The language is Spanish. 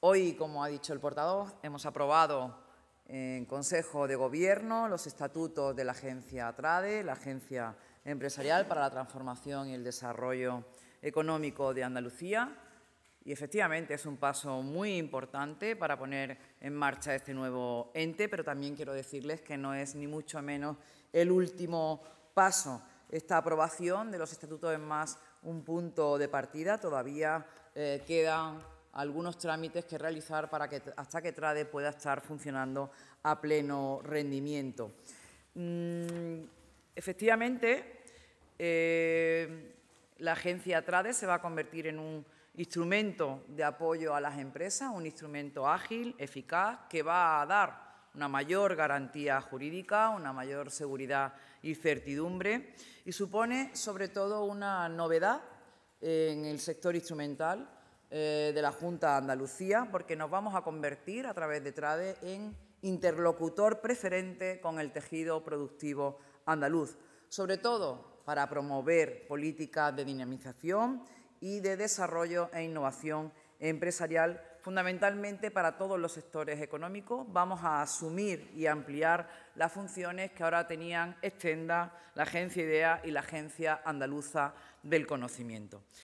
Hoy, como ha dicho el portavoz, hemos aprobado en Consejo de Gobierno los estatutos de la agencia TRADE, la Agencia Empresarial para la Transformación y el Desarrollo Económico de Andalucía. Y efectivamente es un paso muy importante para poner en marcha este nuevo ente, pero también quiero decirles que no es ni mucho menos el último paso. Esta aprobación de los estatutos es más un punto de partida, todavía eh, queda algunos trámites que realizar para que hasta que TRADE pueda estar funcionando a pleno rendimiento. Mm, efectivamente, eh, la agencia TRADE se va a convertir en un instrumento de apoyo a las empresas, un instrumento ágil, eficaz, que va a dar una mayor garantía jurídica, una mayor seguridad y certidumbre y supone sobre todo una novedad en el sector instrumental eh, de la Junta de Andalucía, porque nos vamos a convertir a través de TRADE en interlocutor preferente con el tejido productivo andaluz, sobre todo para promover políticas de dinamización y de desarrollo e innovación empresarial, fundamentalmente para todos los sectores económicos. Vamos a asumir y ampliar las funciones que ahora tenían Extenda, la Agencia IDEA y la Agencia Andaluza del Conocimiento.